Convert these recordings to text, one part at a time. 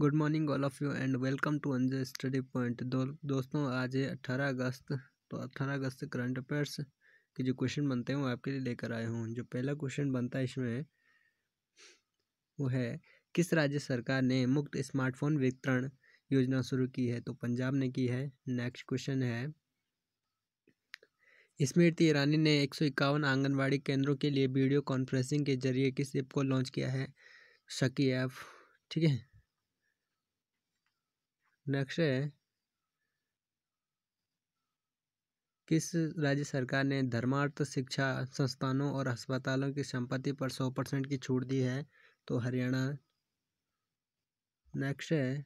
good morning all of you and welcome to Anjay study point दो दोस्तों आज है अट्ठारह अगस्त तो अट्ठारह अगस्त करंट अफेयर्स के जो क्वेश्चन बनते हैं वो आपके लिए लेकर आए हूँ जो पहला क्वेश्चन बनता है इसमें वो है किस राज्य सरकार ने मुक्त स्मार्टफोन वितरण योजना शुरू की है तो पंजाब ने की है नेक्स्ट क्वेश्चन है स्मृति ईरानी ने एक सौ इक्यावन आंगनबाड़ी केंद्रों के लिए वीडियो कॉन्फ्रेंसिंग के जरिए किस ऐप को लॉन्च किया है शकी ऐप ठीक है नक्शे किस राज्य सरकार ने धर्मार्थ शिक्षा संस्थानों और अस्पतालों की संपत्ति पर सौ परसेंट की छूट दी है तो हरियाणा है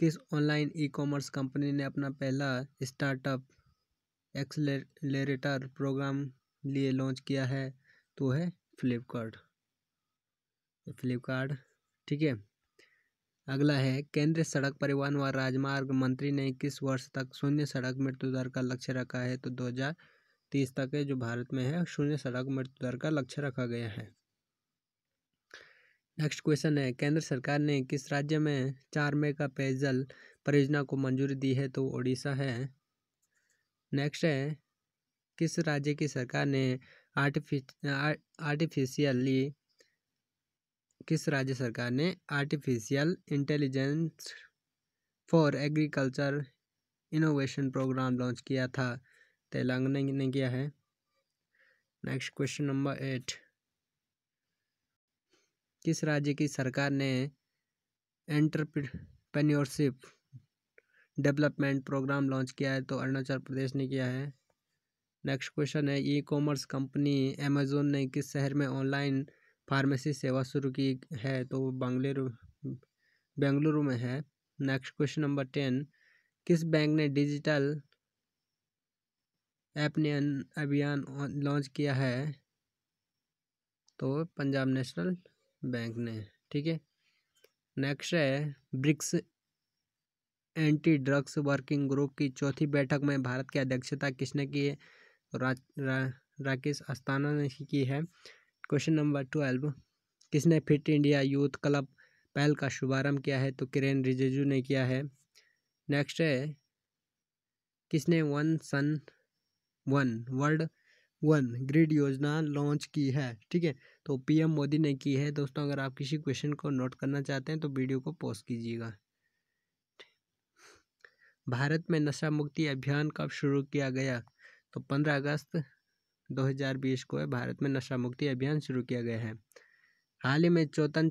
किस ऑनलाइन ई कॉमर्स कंपनी ने अपना पहला स्टार्टअप एक्सलेटर प्रोग्राम लिए लॉन्च किया है तो है फ्लिपकार्ट फ्लिपकार्ट ठीक है अगला है केंद्रीय सड़क परिवहन व राजमार्ग मंत्री ने इक्कीस वर्ष तक शून्य सड़क मृत्यु दर का लक्ष्य रखा है तो तीस तक है जो भारत में है शून्य सड़क मृत्यु दर का लक्ष्य रखा गया है नेक्स्ट क्वेश्चन है केंद्र सरकार ने किस राज्य में चार मेगा पेयजल परियोजना को मंजूरी दी है तो ओडिशा है नेक्स्ट है किस राज्य की सरकार ने आर्टिफिश आर्टिफिशियली किस राज्य सरकार ने artificial intelligence for agriculture innovation programme launch किया था तेलंगाना ने किया है नेक्स्ट क्वेश्चन नंबर एट किस राज्य की सरकार ने एंटरप्रेन्योरशिप डेवलपमेंट प्रोग्राम लॉन्च किया है तो अरुणाचल प्रदेश ने किया है नेक्स्ट क्वेश्चन है ई कॉमर्स कंपनी अमेजोन ने किस शहर में ऑनलाइन फार्मेसी सेवा शुरू की है तो बंगलुरु बेंगलुरु में है नेक्स्ट क्वेश्चन नंबर टेन किस बैंक ने डिजिटल एप ने अभियान लॉन्च किया है तो पंजाब नेशनल बैंक ने ठीक है नेक्स्ट है BRICS anti drugs working group की चौथी बैठक में भारत की अध्यक्षता किसने की है तो रा, रा, राकेश अस्थाना ने की है क्वेश्चन नंबर ट्वेल्व किसने फिट इंडिया यूथ क्लब पहल का शुभारंभ किया है तो किरेन रिजिजू ने किया है नेक्स्ट है किसने one sun one world one grid योजना लॉन्च की है ठीक है तो पीएम मोदी ने की है दोस्तों अगर आप किसी क्वेश्चन को नोट करना चाहते हैं तो वीडियो को पॉज कीजिएगा भारत में नशा मुक्ति अभियान कब शुरू किया गया तो पंद्रह अगस्त 2020 को भारत में नशा मुक्ति अभियान शुरू किया गया है हाल ही में चौतन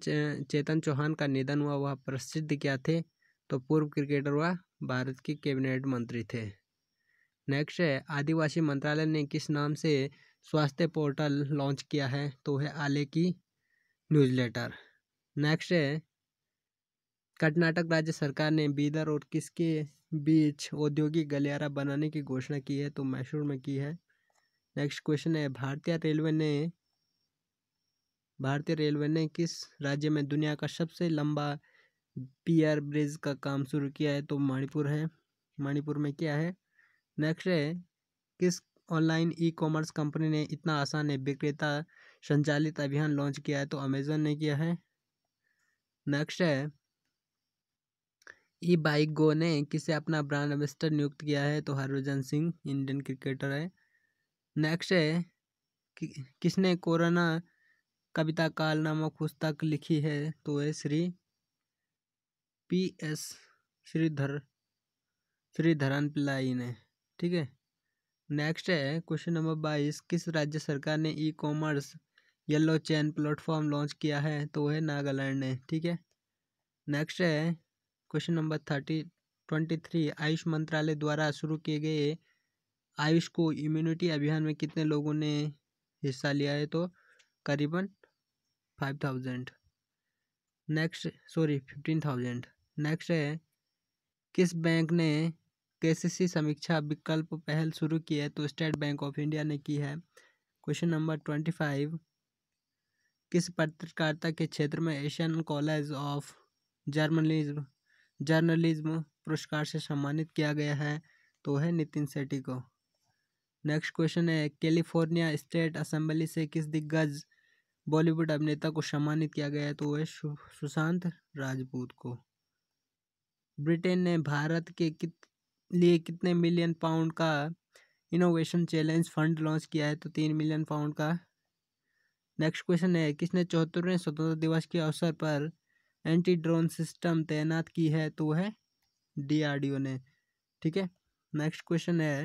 चेतन चौहान का निधन हुआ वह प्रसिद्ध क्या थे तो पूर्व क्रिकेटर वह भारत के कैबिनेट मंत्री थे नेक्स्ट है आदिवासी मंत्रालय ने किस नाम से स्वास्थ्य पोर्टल लॉन्च किया है तो है आले की लेटर नेक्स्ट है कर्नाटक राज्य सरकार ने बीदर और किसके बीच औद्योगिक गलियारा बनाने की घोषणा की है तो मैसूर में की है नेक्स्ट क्वेश्चन है भारतीय रेलवे ने भारतीय रेलवे ने किस राज्य में दुनिया का सबसे लंबा पियर ब्रिज का काम शुरू किया है तो मणिपुर है मणिपुर में क्या है नेक्स्ट है किस ऑनलाइन ई कॉमर्स कंपनी ने इतना आसान है विक्रेता संचालित अभियान लॉन्च किया है तो अमेजन ने किया है नेक्स्ट है ई बाइक गो ने किसे अपना ब्रांड एम्बेस्टर नियुक्त किया है तो हरभजन सिंह इंडियन क्रिकेटर है नेक्स्ट है कि किसने कोरोना कविता काल नामक पुस्तक लिखी है तो है श्री पी एस श्रीधर श्रीधरन पिल्लाई ने ठीक है नेक्स्ट है क्वेश्चन नंबर बाईस किस राज्य सरकार ने e commerce yellow chain platform launch किया है तो है नागालैंड ने ठीक है नेक्स्ट है question number thirty twenty three AYUSH मंत्रालय द्वारा शुरू किए गए आयुष को इम्यूनिटी अभियान में कितने लोगों ने हिस्सा लिया है तो करीबन five thousand next sorry fifteen thousand next है किस बैंक ने केसीसी समीक्षा विकल्प पहल शुरू की है तो स्टेट बैंक ऑफ इंडिया ने की है क्वेश्चन नंबर ट्वेंटी फाइव किस पत्रकारिता के क्षेत्र में Asian College of Journalism journalism पुरस्कार से सम्मानित किया गया है तो है नितिन सेट्टी को नेक्स्ट क्वेश्चन है कैलिफोर्निया स्टेट असेंबली से किस दिग्गज बॉलीवुड अभिनेता को सम्मानित किया गया है तो वह सुशांत राजपूत को ब्रिटेन ने भारत के कित लिए कितने मिलियन पाउंड का इनोवेशन चैलेंज फंड लॉन्च किया है तो तीन मिलियन पाउंड का नेक्स्ट क्वेश्चन है किसने चौहत्तरवें स्वतंत्रता दिवस के अवसर पर एंटी ड्रोन सिस्टम तैनात की है तो वह डीआरडीओ ने ठीक है नेक्स्ट क्वेश्चन है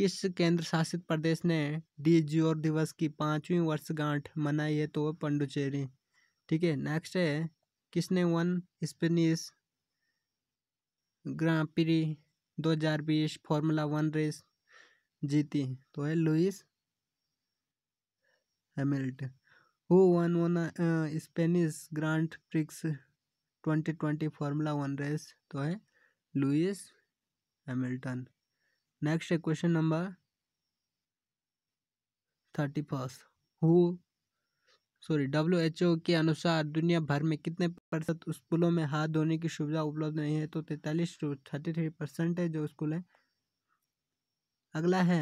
किस केंद्र शासित प्रदेश ने डी ज्योर दिवस की पाँचवीं वर्षगांठ मनाई है तो पंडुचेरी ठीक है नेक्स्ट है किसने वन स्पेनिश ग्रां प्री दो हजार बीस फॉर्मूला वन रेस जीती तो है Lewis Hamilton who won won Spanish Grand Prix twenty twenty formula one race तो है लुइस हेमिल्टन नेक्स्ट है question number thirty first who sorry W H O के अनुसार दुनिया भर में कितने प्रतिशत स्कूलों में हाथ धोने की सुविधा उपलब्ध नहीं है तो तैंतालीस टू थर्टी थ्री परसेंट है जो स्कूल है अगला है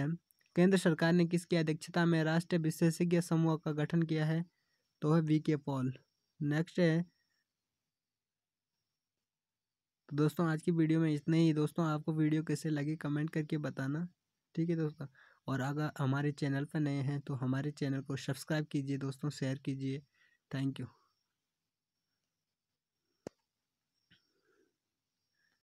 केंद्र सरकार ने किसकी अध्यक्षता में राष्ट्रीय विशेषज्ञ समूह का गठन किया है तो है वी के पॉल नेक्स्ट है तो दोस्तों आज की वीडियो में इतने ही दोस्तों आपको वीडियो कैसे लगे कमेंट करके बताना ठीक है दोस्तों और अगर हमारे चैनल पर नए हैं तो हमारे चैनल को सब्सक्राइब कीजिए दोस्तों शेयर कीजिए थैंक यू